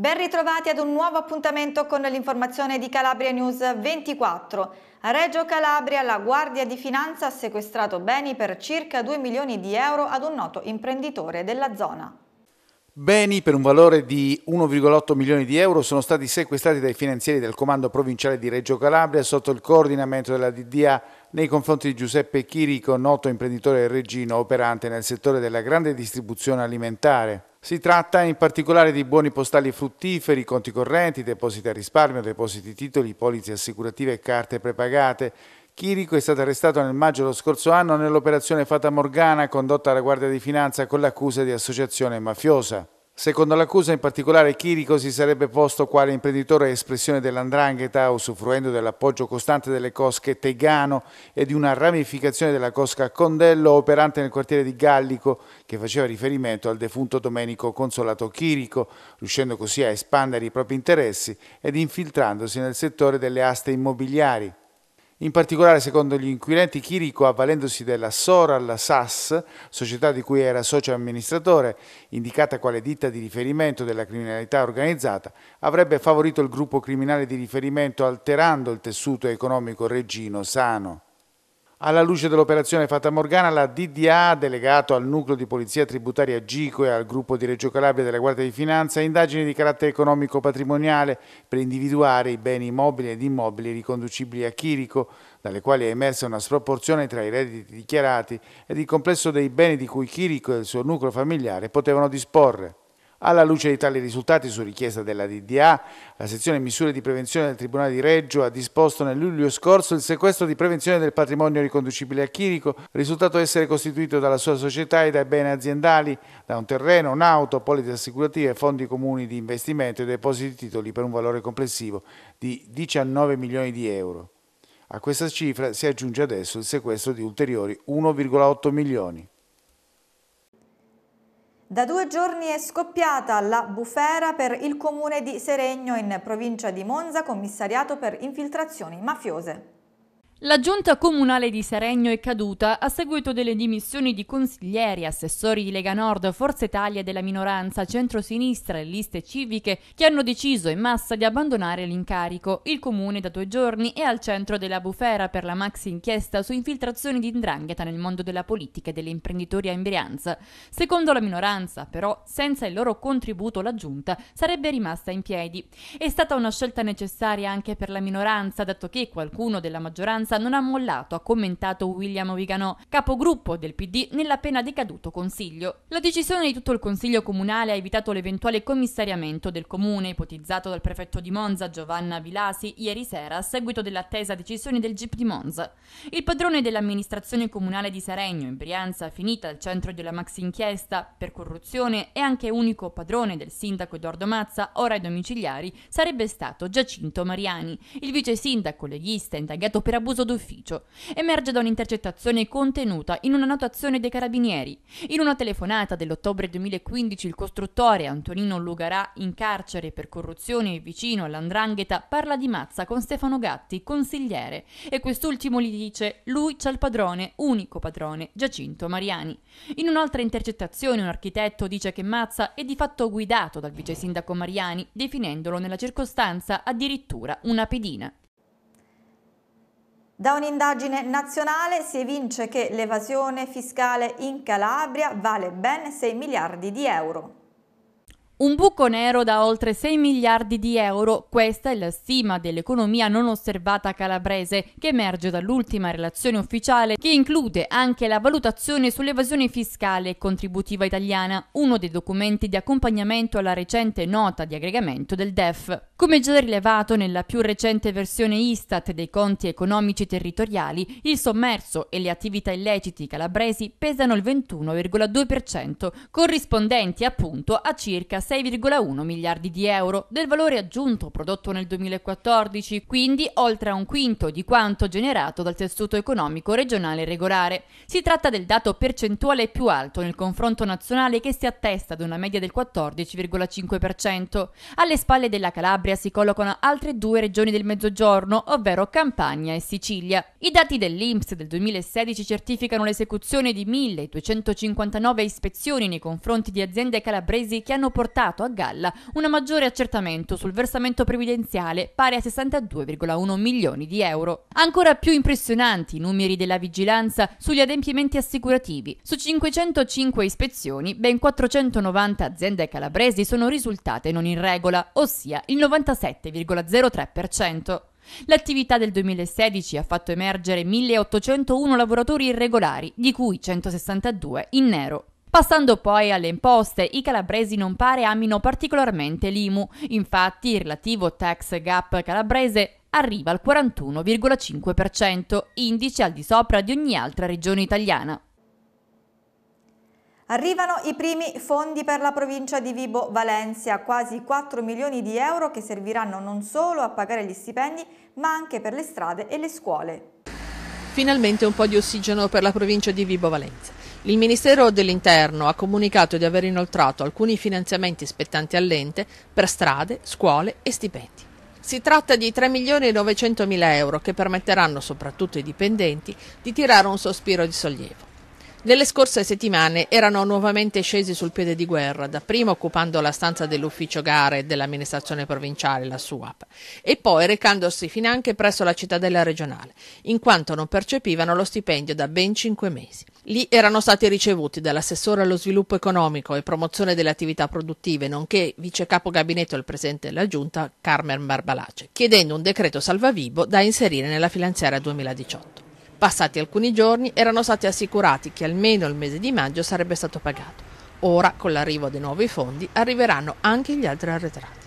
Ben ritrovati ad un nuovo appuntamento con l'informazione di Calabria News 24. A Reggio Calabria la Guardia di Finanza ha sequestrato beni per circa 2 milioni di euro ad un noto imprenditore della zona. Beni per un valore di 1,8 milioni di euro sono stati sequestrati dai finanzieri del Comando Provinciale di Reggio Calabria sotto il coordinamento della DDA nei confronti di Giuseppe Chirico, noto imprenditore regino operante nel settore della grande distribuzione alimentare. Si tratta in particolare di buoni postali fruttiferi, conti correnti, depositi a risparmio, depositi titoli, polizze assicurative e carte prepagate. Chirico è stato arrestato nel maggio dello scorso anno nell'operazione Fata Morgana condotta dalla Guardia di Finanza con l'accusa di associazione mafiosa. Secondo l'accusa, in particolare, Chirico si sarebbe posto quale imprenditore espressione dell'andrangheta, usufruendo dell'appoggio costante delle cosche Tegano e di una ramificazione della cosca Condello operante nel quartiere di Gallico, che faceva riferimento al defunto Domenico Consolato Chirico, riuscendo così a espandere i propri interessi ed infiltrandosi nel settore delle aste immobiliari. In particolare, secondo gli inquirenti, Chirico, avvalendosi della Soral SAS, società di cui era socio amministratore, indicata quale ditta di riferimento della criminalità organizzata, avrebbe favorito il gruppo criminale di riferimento alterando il tessuto economico reggino sano. Alla luce dell'operazione fatta a Morgana, la DDA, delegato al nucleo di polizia tributaria Gico e al gruppo di Reggio Calabria della Guardia di Finanza, indagini di carattere economico-patrimoniale per individuare i beni immobili ed immobili riconducibili a Chirico, dalle quali è emersa una sproporzione tra i redditi dichiarati ed il complesso dei beni di cui Chirico e il suo nucleo familiare potevano disporre. Alla luce di tali risultati, su richiesta della DDA, la sezione misure di prevenzione del Tribunale di Reggio ha disposto nel luglio scorso il sequestro di prevenzione del patrimonio riconducibile a Chirico, risultato essere costituito dalla sua società e dai beni aziendali, da un terreno, un'auto, polizze assicurative, fondi comuni di investimento e depositi titoli per un valore complessivo di 19 milioni di euro. A questa cifra si aggiunge adesso il sequestro di ulteriori 1,8 milioni. Da due giorni è scoppiata la bufera per il comune di Seregno in provincia di Monza, commissariato per infiltrazioni mafiose. La giunta comunale di Seregno è caduta a seguito delle dimissioni di consiglieri, assessori di Lega Nord, Forza Italia della minoranza, centro-sinistra e liste civiche che hanno deciso in massa di abbandonare l'incarico. Il comune da due giorni è al centro della bufera per la maxi inchiesta su infiltrazioni di indrangheta nel mondo della politica e dell'imprenditoria in Brianza. Secondo la minoranza, però, senza il loro contributo la giunta sarebbe rimasta in piedi. È stata una scelta necessaria anche per la minoranza, dato che qualcuno della maggioranza maggioranza non ha mollato, ha commentato William Viganò, capogruppo del PD nell'appena decaduto Consiglio. La decisione di tutto il Consiglio comunale ha evitato l'eventuale commissariamento del comune, ipotizzato dal prefetto di Monza Giovanna Vilasi ieri sera a seguito dell'attesa decisione del GIP di Monza. Il padrone dell'amministrazione comunale di Saregno, in Brianza, finita al centro della maxi inchiesta per corruzione e anche unico padrone del sindaco Edoardo Mazza, ora ai domiciliari, sarebbe stato Giacinto Mariani, il vice sindaco leghista indagato per abuso abuso d'ufficio. Emerge da un'intercettazione contenuta in una notazione dei carabinieri. In una telefonata dell'ottobre 2015 il costruttore Antonino Lugarà, in carcere per corruzione e vicino all'andrangheta, parla di mazza con Stefano Gatti, consigliere, e quest'ultimo gli dice lui c'ha il padrone, unico padrone, Giacinto Mariani. In un'altra intercettazione un architetto dice che Mazza è di fatto guidato dal vice sindaco Mariani, definendolo nella circostanza addirittura una pedina. Da un'indagine nazionale si evince che l'evasione fiscale in Calabria vale ben 6 miliardi di euro. Un buco nero da oltre 6 miliardi di euro, questa è la stima dell'economia non osservata calabrese che emerge dall'ultima relazione ufficiale che include anche la valutazione sull'evasione fiscale e contributiva italiana, uno dei documenti di accompagnamento alla recente nota di aggregamento del DEF. Come già rilevato nella più recente versione Istat dei conti economici territoriali, il sommerso e le attività illeciti calabresi pesano il 21,2%, corrispondenti appunto a circa 6,1 miliardi di euro del valore aggiunto prodotto nel 2014, quindi oltre a un quinto di quanto generato dal tessuto economico regionale regolare. Si tratta del dato percentuale più alto nel confronto nazionale che si attesta ad una media del 14,5%. Alle spalle della Calabria si collocano altre due regioni del Mezzogiorno, ovvero Campania e Sicilia. I dati dell'INPS del 2016 certificano l'esecuzione di 1259 ispezioni nei confronti di aziende calabresi che hanno portato portato a galla un maggiore accertamento sul versamento previdenziale pari a 62,1 milioni di euro. Ancora più impressionanti i numeri della vigilanza sugli adempimenti assicurativi. Su 505 ispezioni, ben 490 aziende calabresi sono risultate non in regola, ossia il 97,03%. L'attività del 2016 ha fatto emergere 1801 lavoratori irregolari, di cui 162 in nero. Passando poi alle imposte, i calabresi non pare amino particolarmente l'IMU, infatti il relativo tax gap calabrese arriva al 41,5%, indice al di sopra di ogni altra regione italiana. Arrivano i primi fondi per la provincia di Vibo Valencia, quasi 4 milioni di euro che serviranno non solo a pagare gli stipendi, ma anche per le strade e le scuole. Finalmente un po' di ossigeno per la provincia di Vibo Valencia. Il Ministero dell'Interno ha comunicato di aver inoltrato alcuni finanziamenti spettanti all'ente per strade, scuole e stipendi. Si tratta di 3 milioni e 900 mila euro che permetteranno soprattutto ai dipendenti di tirare un sospiro di sollievo. Nelle scorse settimane erano nuovamente scesi sul piede di guerra, dapprima occupando la stanza dell'ufficio gare dell'amministrazione provinciale, la SUAP, e poi recandosi finanche presso la cittadella regionale, in quanto non percepivano lo stipendio da ben cinque mesi. Lì erano stati ricevuti dall'assessore allo sviluppo economico e promozione delle attività produttive, nonché vice capo gabinetto al presidente della giunta, Carmen Barbalace, chiedendo un decreto salvavivo da inserire nella finanziaria 2018. Passati alcuni giorni erano stati assicurati che almeno il mese di maggio sarebbe stato pagato. Ora, con l'arrivo dei nuovi fondi, arriveranno anche gli altri arretrati.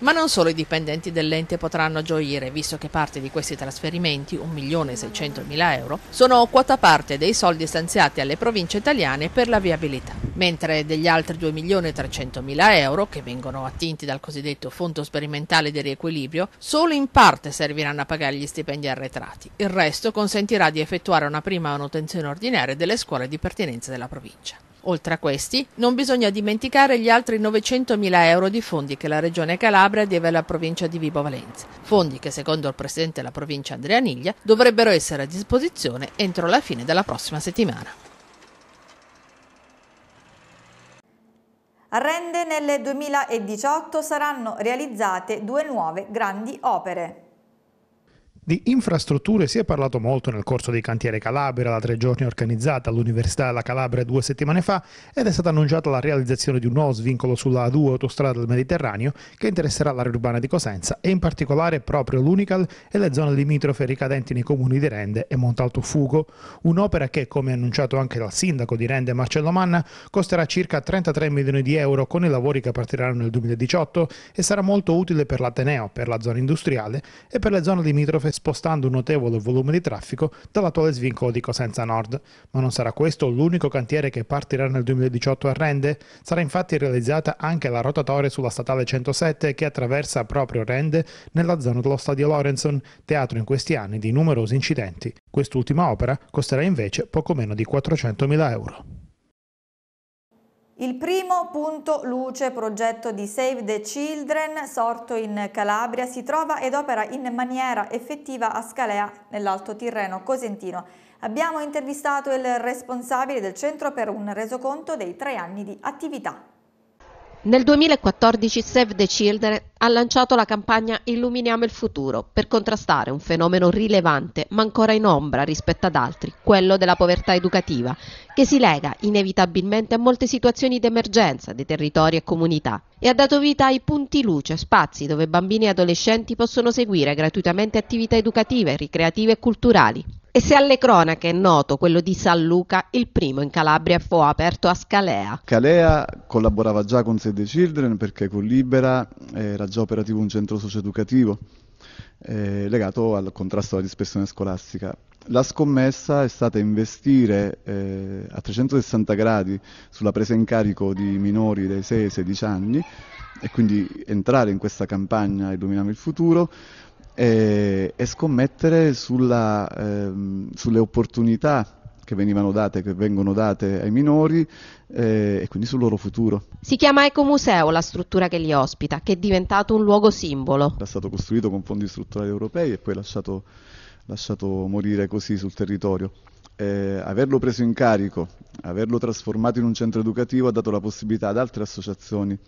Ma non solo i dipendenti dell'ente potranno gioire, visto che parte di questi trasferimenti, 1.600.000 euro, sono quota parte dei soldi stanziati alle province italiane per la viabilità, mentre degli altri 2.300.000 euro, che vengono attinti dal cosiddetto Fondo Sperimentale di Riequilibrio, solo in parte serviranno a pagare gli stipendi arretrati. Il resto consentirà di effettuare una prima manutenzione ordinaria delle scuole di pertinenza della provincia. Oltre a questi, non bisogna dimenticare gli altri 900.000 euro di fondi che la Regione Calabria deve alla provincia di Vibo Valenza, fondi che secondo il Presidente della provincia Andrea Niglia dovrebbero essere a disposizione entro la fine della prossima settimana. A Rende nel 2018 saranno realizzate due nuove grandi opere. Di infrastrutture si è parlato molto nel corso dei cantieri Calabria, la tre giorni organizzata all'Università della Calabria due settimane fa ed è stata annunciata la realizzazione di un nuovo svincolo sulla A2 autostrada del Mediterraneo che interesserà l'area urbana di Cosenza e in particolare proprio l'Unical e le zone limitrofe ricadenti nei comuni di Rende e Montalto Fugo, un'opera che, come annunciato anche dal sindaco di Rende Marcello Manna, costerà circa 33 milioni di euro con i lavori che partiranno nel 2018 e sarà molto utile per l'Ateneo, per la zona industriale e per le zone limitrofe spostando un notevole volume di traffico dall'attuale svincolo di Cosenza Nord. Ma non sarà questo l'unico cantiere che partirà nel 2018 a Rende? Sarà infatti realizzata anche la rotatoria sulla statale 107 che attraversa proprio Rende nella zona dello stadio Lorenzon, teatro in questi anni di numerosi incidenti. Quest'ultima opera costerà invece poco meno di 400.000 euro. Il primo punto luce progetto di Save the Children sorto in Calabria si trova ed opera in maniera effettiva a Scalea nell'Alto Tirreno Cosentino. Abbiamo intervistato il responsabile del centro per un resoconto dei tre anni di attività. Nel 2014 Save the Children ha lanciato la campagna Illuminiamo il futuro per contrastare un fenomeno rilevante ma ancora in ombra rispetto ad altri, quello della povertà educativa, che si lega inevitabilmente a molte situazioni d'emergenza di territori e comunità e ha dato vita ai punti luce, spazi dove bambini e adolescenti possono seguire gratuitamente attività educative, ricreative e culturali. E se alle cronache è noto quello di San Luca, il primo in Calabria fu aperto a Scalea. Scalea collaborava già con Save the Children perché con Libera era eh, era già operativo un centro socioeducativo eh, legato al contrasto alla dispersione scolastica. La scommessa è stata investire eh, a 360 gradi sulla presa in carico di minori dai 6 ai 16 anni e quindi entrare in questa campagna Illuminiamo il futuro e, eh, e scommettere sulla, ehm, sulle opportunità che venivano date, che vengono date ai minori eh, e quindi sul loro futuro. Si chiama Ecomuseo la struttura che li ospita, che è diventato un luogo simbolo. È stato costruito con fondi strutturali europei e poi lasciato, lasciato morire così sul territorio. Eh, averlo preso in carico, averlo trasformato in un centro educativo ha dato la possibilità ad altre associazioni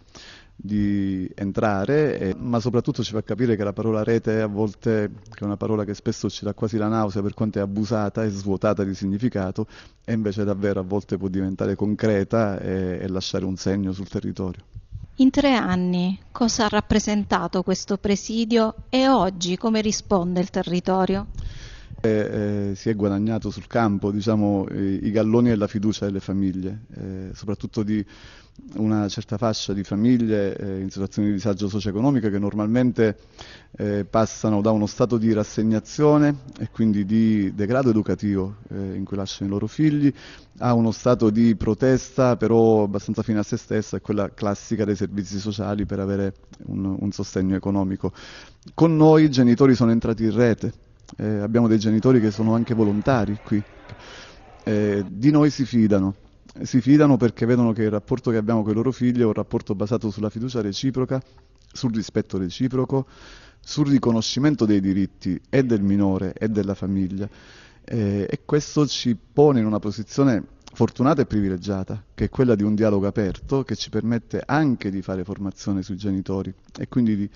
di entrare, e, ma soprattutto ci fa capire che la parola rete a volte, che è una parola che spesso ci dà quasi la nausea per quanto è abusata e svuotata di significato, e invece davvero a volte può diventare concreta e, e lasciare un segno sul territorio. In tre anni cosa ha rappresentato questo presidio e oggi come risponde il territorio? Eh, si è guadagnato sul campo diciamo, eh, i galloni e la fiducia delle famiglie, eh, soprattutto di una certa fascia di famiglie in situazioni di disagio socio-economico che normalmente passano da uno stato di rassegnazione e quindi di degrado educativo in cui lasciano i loro figli a uno stato di protesta però abbastanza fine a se stessa, è quella classica dei servizi sociali per avere un, un sostegno economico. Con noi i genitori sono entrati in rete eh, abbiamo dei genitori che sono anche volontari qui, eh, di noi si fidano, si fidano perché vedono che il rapporto che abbiamo con i loro figli è un rapporto basato sulla fiducia reciproca, sul rispetto reciproco, sul riconoscimento dei diritti e del minore e della famiglia eh, e questo ci pone in una posizione fortunata e privilegiata, che è quella di un dialogo aperto che ci permette anche di fare formazione sui genitori e quindi di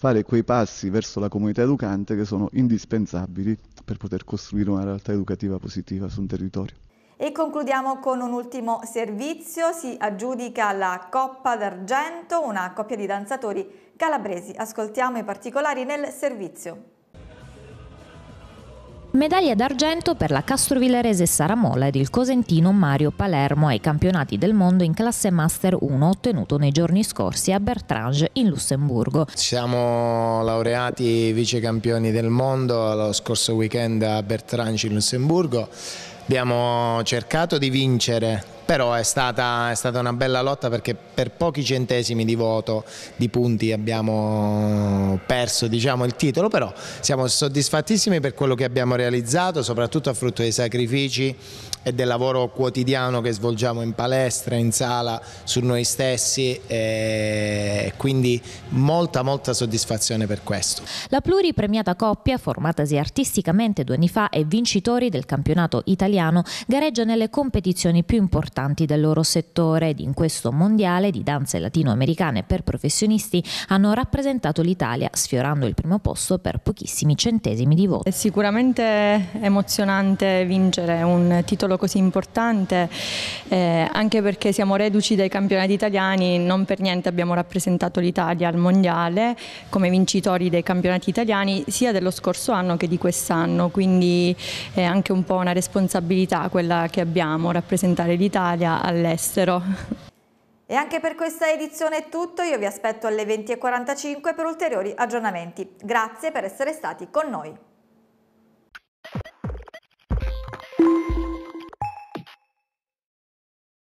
fare quei passi verso la comunità educante che sono indispensabili per poter costruire una realtà educativa positiva su un territorio. E concludiamo con un ultimo servizio, si aggiudica la Coppa d'Argento, una coppia di danzatori calabresi. Ascoltiamo i particolari nel servizio. Medaglia d'argento per la Castrovillarese Sara Mola ed il cosentino Mario Palermo ai campionati del mondo in classe Master 1 ottenuto nei giorni scorsi a Bertrange in Lussemburgo. Siamo laureati vice campioni del mondo lo scorso weekend a Bertrange in Lussemburgo. Abbiamo cercato di vincere però è stata, è stata, una bella lotta perché per pochi centesimi di voto, di punti abbiamo perso diciamo, il titolo, però siamo soddisfattissimi per quello che abbiamo realizzato, soprattutto a frutto dei sacrifici e del lavoro quotidiano che svolgiamo in palestra, in sala, su noi stessi, e eh, quindi molta molta soddisfazione per questo. La pluripremiata coppia, formatasi artisticamente due anni fa e vincitori del campionato italiano, gareggia nelle competizioni più importanti rappresentanti del loro settore ed in questo mondiale di danze latinoamericane per professionisti hanno rappresentato l'Italia sfiorando il primo posto per pochissimi centesimi di voto. È sicuramente emozionante vincere un titolo così importante eh, anche perché siamo reduci dai campionati italiani, non per niente abbiamo rappresentato l'Italia al mondiale come vincitori dei campionati italiani sia dello scorso anno che di quest'anno, quindi è anche un po' una responsabilità quella che abbiamo, rappresentare l'Italia Italia all'estero. E anche per questa edizione è tutto, io vi aspetto alle 20.45 per ulteriori aggiornamenti. Grazie per essere stati con noi.